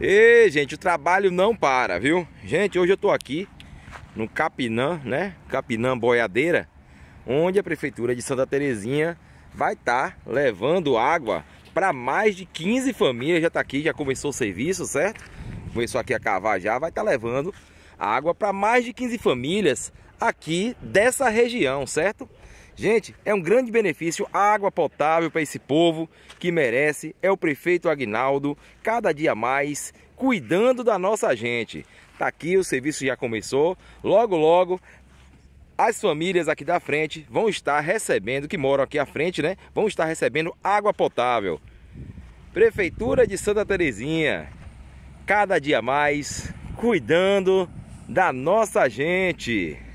E, gente, o trabalho não para, viu? Gente, hoje eu tô aqui no Capinã, né? Capinã Boiadeira, onde a prefeitura de Santa Terezinha vai estar tá levando água para mais de 15 famílias. Já tá aqui, já começou o serviço, certo? Começou aqui a cavar já, vai estar tá levando água para mais de 15 famílias aqui dessa região, certo? Gente, é um grande benefício água potável para esse povo que merece. É o prefeito Agnaldo, cada dia mais cuidando da nossa gente. Tá aqui, o serviço já começou. Logo, logo, as famílias aqui da frente vão estar recebendo, que moram aqui à frente, né? Vão estar recebendo água potável. Prefeitura de Santa Terezinha, cada dia mais cuidando da nossa gente.